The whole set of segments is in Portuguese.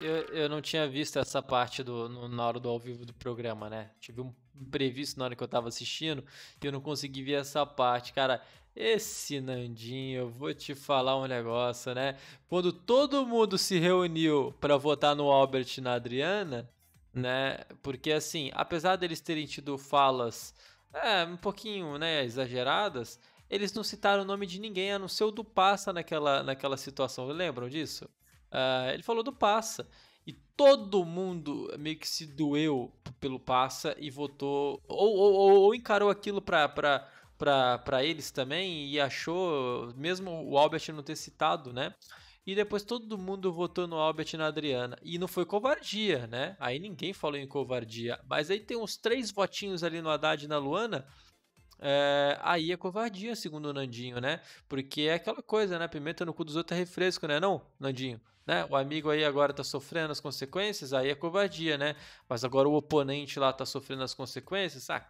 Eu, eu não tinha visto essa parte do, no, na hora do ao vivo do programa, né? Tive um imprevisto na hora que eu tava assistindo e eu não consegui ver essa parte. Cara, esse Nandinho, eu vou te falar um negócio, né? Quando todo mundo se reuniu para votar no Albert e na Adriana, né? Porque assim, apesar deles terem tido falas é, um pouquinho né, exageradas, eles não citaram o nome de ninguém, a não ser o do Passa naquela, naquela situação. Lembram disso? Uh, ele falou do Passa. E todo mundo meio que se doeu pelo Passa e votou. Ou, ou, ou encarou aquilo pra. pra para eles também e achou mesmo o Albert não ter citado, né? E depois todo mundo votou no Albert e na Adriana. E não foi covardia, né? Aí ninguém falou em covardia. Mas aí tem uns três votinhos ali no Haddad e na Luana é, aí é covardia, segundo o Nandinho, né? Porque é aquela coisa, né? Pimenta no cu dos outros é refresco, né? Não, Nandinho. Né? O amigo aí agora tá sofrendo as consequências, aí é covardia, né? Mas agora o oponente lá tá sofrendo as consequências, ah,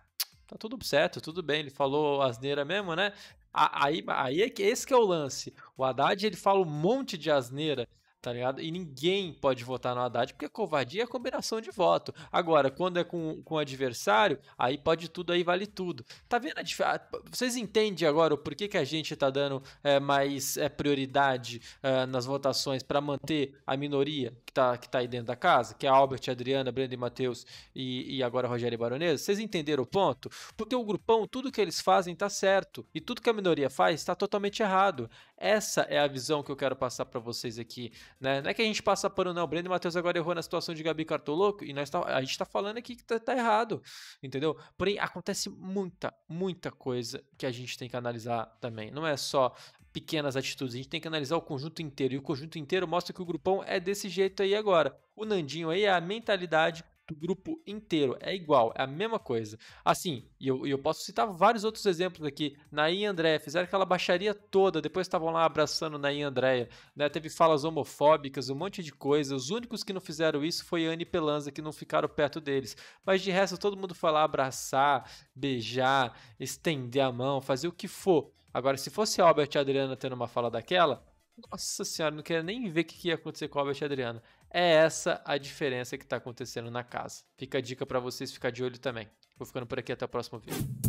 tá tudo certo, tudo bem, ele falou asneira mesmo, né? Aí, aí é que esse que é o lance. O Haddad ele fala um monte de asneira, tá ligado? E ninguém pode votar no Haddad, porque covardia é combinação de voto. Agora, quando é com, com adversário, aí pode tudo, aí vale tudo. Tá vendo ah, Vocês entendem agora o porquê que a gente tá dando é, mais é, prioridade é, nas votações para manter a minoria que tá, que tá aí dentro da casa, que é Albert, Adriana, Brenda e Matheus e, e agora Rogério Baronesa? Vocês entenderam o ponto? Porque o grupão, tudo que eles fazem tá certo, e tudo que a minoria faz tá totalmente errado. Essa é a visão que eu quero passar para vocês aqui. Né? Não é que a gente passa pano, não. O Breno Matheus agora errou na situação de Gabi Cartoloco e nós tá, a gente está falando aqui que tá, tá, errado, entendeu? Porém, acontece muita, muita coisa que a gente tem que analisar também. Não é só pequenas atitudes, a gente tem que analisar o conjunto inteiro. E o conjunto inteiro mostra que o grupão é desse jeito aí agora. O Nandinho aí é a mentalidade do grupo inteiro. É igual, é a mesma coisa. Assim, e eu, eu posso citar vários outros exemplos aqui. naí e André fizeram aquela baixaria toda, depois estavam lá abraçando naí e Andréia. Né? Teve falas homofóbicas, um monte de coisa. Os únicos que não fizeram isso foi Anne e Pelanza, que não ficaram perto deles. Mas de resto, todo mundo foi lá abraçar, beijar, estender a mão, fazer o que for. Agora, se fosse Albert e Adriana tendo uma fala daquela, nossa senhora, não queria nem ver o que ia acontecer com Albert e Adriana. É essa a diferença que está acontecendo na casa. Fica a dica para vocês ficar de olho também. Vou ficando por aqui até o próximo vídeo.